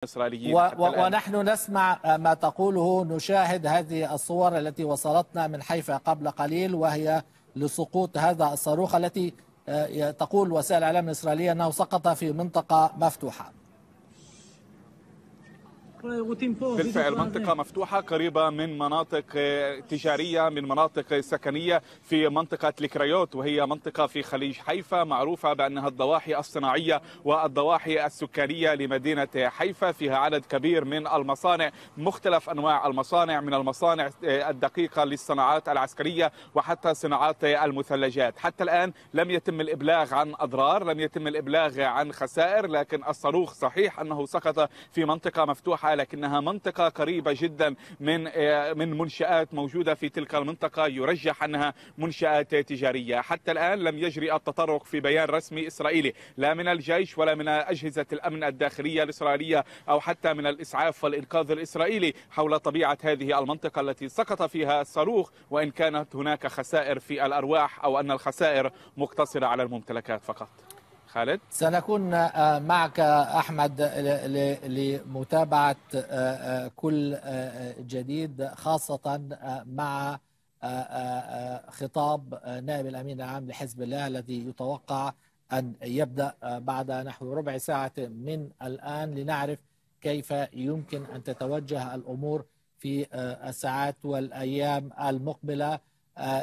و و ونحن نسمع ما تقوله نشاهد هذه الصور التي وصلتنا من حيفا قبل قليل وهي لسقوط هذا الصاروخ التي آه، تقول وسائل الإعلام الإسرائيلية أنه سقط في منطقة مفتوحة بالفعل منطقة مفتوحة قريبة من مناطق آه، تجارية من مناطق سكنية في منطقة الكريوت وهي منطقة في خليج حيفا معروفة بأنها الضواحي الصناعية والضواحي السكانية لمدينة حيفا فيها عدد كبير من المصانع مختلف أنواع المصانع من المصانع آه، الدقيقة للصناعات العسكرية وحتى صناعات المثلجات حتى الآن لم يتم الإبلاغ عن أضرار لم يتم الإبلاغ عن خسائر لكن الصاروخ صحيح أنه سقط في منطقة مفتوحة لكنها منطقة قريبة جدا من آه، من منشآت موجودة في تلك المنطقة يرجح أنها منشآت تجارية حتى الآن لم يجري التطرق في بيان رسمي إسرائيلي لا من الجيش ولا من أجهزة الأمن الداخلية الإسرائيلية أو حتى من الإسعاف والإنقاذ الإسرائيلي حول طبيعة هذه المنطقة التي سقط فيها الصاروخ وإن كانت هناك خسائر في الأرواح أو أن الخسائر مقتصرة على الممتلكات فقط خالد سنكون آه، معك احمد لمتابعه آه، آه، كل جديد خاصه مع خطاب نائب الامين العام لحزب الله الذي يتوقع ان يبدا بعد نحو ربع ساعه من الان لنعرف كيف يمكن ان تتوجه الامور في الساعات والايام المقبله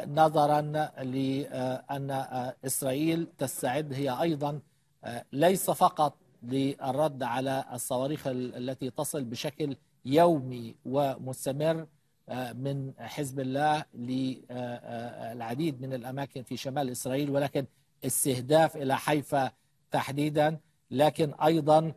نظرا لأن إسرائيل تستعد هي أيضا ليس فقط للرد على الصواريخ التي تصل بشكل يومي ومستمر من حزب الله للعديد من الأماكن في شمال إسرائيل ولكن استهداف إلى حيفا تحديدا لكن أيضا